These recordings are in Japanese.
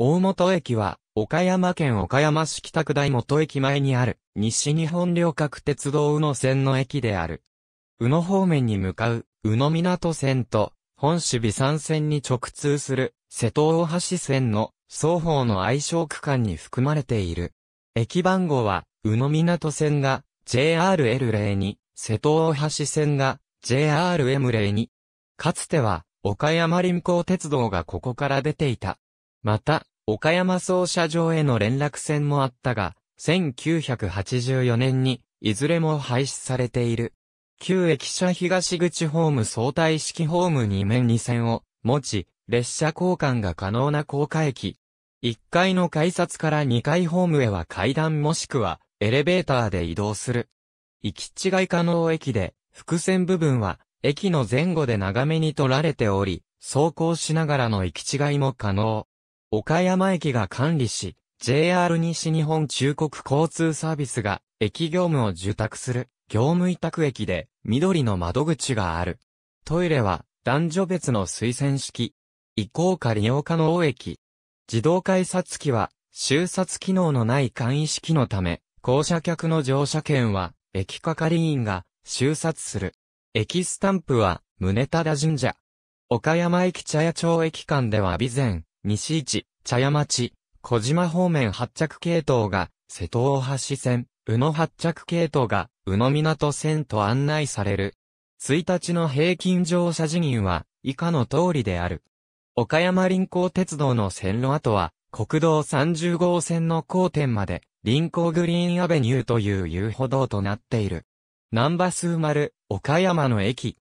大本駅は、岡山県岡山市北区大本駅前にある、西日本旅客鉄道宇野線の駅である。宇野方面に向かう、宇野港線と、本市美山線に直通する、瀬戸大橋線の、双方の愛称区間に含まれている。駅番号は、宇野港線が、JRL02、瀬戸大橋線が、JRM02。かつては、岡山臨港鉄道がここから出ていた。また、岡山総社場への連絡線もあったが、1984年に、いずれも廃止されている。旧駅舎東口ホーム相対式ホーム2面2線を持ち、列車交換が可能な高架駅。1階の改札から2階ホームへは階段もしくはエレベーターで移動する。行き違い可能駅で、伏線部分は駅の前後で長めに取られており、走行しながらの行き違いも可能。岡山駅が管理し、JR 西日本中国交通サービスが駅業務を受託する業務委託駅で緑の窓口がある。トイレは男女別の推薦式。移行か利用可能駅。自動改札機は収札機能のない簡易式のため、降車客の乗車券は駅係員が収札する。駅スタンプは胸田田神社。岡山駅茶屋町駅間では備前、西市、茶屋町、小島方面発着系統が、瀬戸大橋線、宇野発着系統が、宇野港線と案内される。1日の平均乗車時銀は、以下の通りである。岡山臨港鉄道の線路跡は、国道30号線の交点まで、臨港グリーンアベニューという遊歩道となっている。南波数丸、岡山の駅。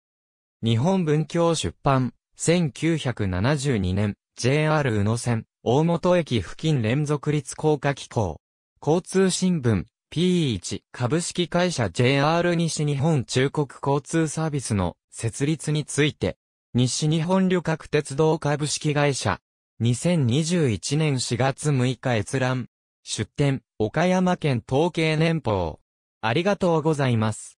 日本文教出版、1972年。JR 宇野線、大本駅付近連続立高架機構。交通新聞、P1 株式会社 JR 西日本中国交通サービスの設立について、西日本旅客鉄道株式会社、2021年4月6日閲覧、出展、岡山県統計年報。ありがとうございます。